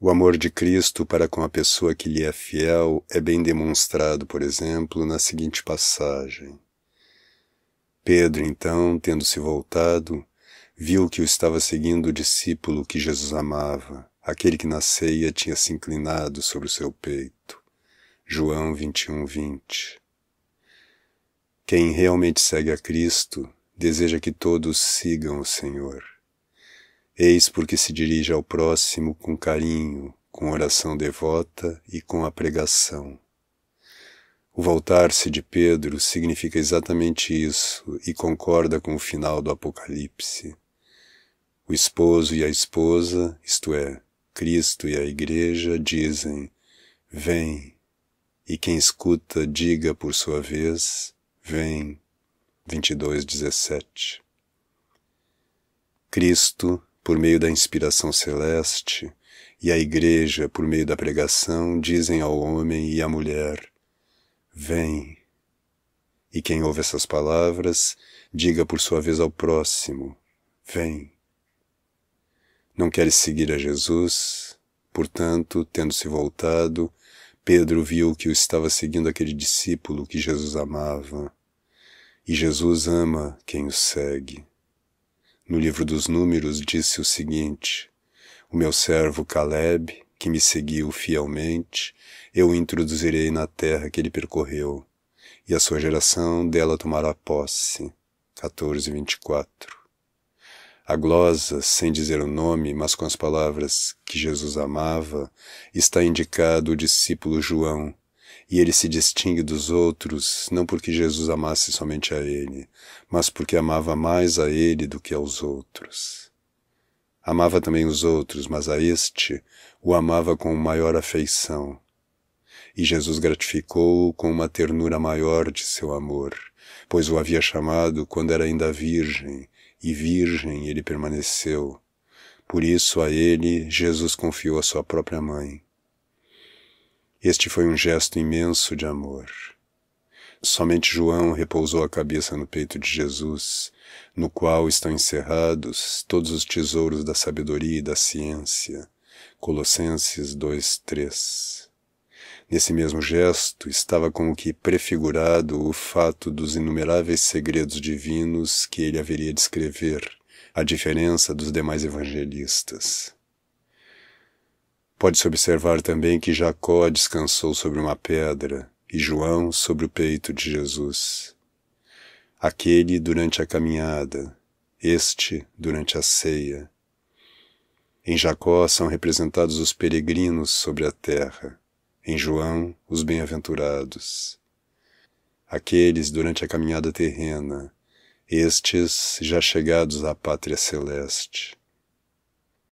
O amor de Cristo para com a pessoa que lhe é fiel é bem demonstrado, por exemplo, na seguinte passagem. Pedro, então, tendo se voltado, viu que o estava seguindo o discípulo que Jesus amava, aquele que na ceia tinha se inclinado sobre o seu peito. João 21, 20. Quem realmente segue a Cristo deseja que todos sigam o Senhor. Eis porque se dirige ao próximo com carinho, com oração devota e com a pregação. O voltar-se de Pedro significa exatamente isso e concorda com o final do Apocalipse. O esposo e a esposa, isto é, Cristo e a Igreja, dizem: Vem. E quem escuta, diga por sua vez: Vem. 17. Cristo por meio da inspiração celeste, e a Igreja, por meio da pregação, dizem ao homem e à mulher: Vem. E quem ouve essas palavras, diga por sua vez ao próximo: Vem. Não queres seguir a Jesus? Portanto, tendo-se voltado, Pedro viu que o estava seguindo aquele discípulo que Jesus amava. E Jesus ama quem o segue. No livro dos Números disse o seguinte: O meu servo Caleb, que me seguiu fielmente, eu o introduzirei na terra que ele percorreu, e a sua geração dela tomará posse. 14, 24. A glosa, sem dizer o nome, mas com as palavras que Jesus amava, está indicado o discípulo João, e ele se distingue dos outros, não porque Jesus amasse somente a ele, mas porque amava mais a ele do que aos outros. Amava também os outros, mas a este o amava com maior afeição. E Jesus gratificou-o com uma ternura maior de seu amor, pois o havia chamado quando era ainda virgem, e virgem ele permaneceu. Por isso a ele Jesus confiou a sua própria mãe. Este foi um gesto imenso de amor. Somente João repousou a cabeça no peito de Jesus, no qual estão encerrados todos os tesouros da sabedoria e da ciência. Colossenses 3. Nesse mesmo gesto estava como que prefigurado o fato dos inumeráveis segredos divinos que ele haveria de escrever, a diferença dos demais evangelistas. Pode-se observar também que Jacó descansou sobre uma pedra e João sobre o peito de Jesus. Aquele durante a caminhada, este durante a ceia. Em Jacó são representados os peregrinos sobre a terra, em João, os bem-aventurados. Aqueles durante a caminhada terrena, estes já chegados à pátria celeste.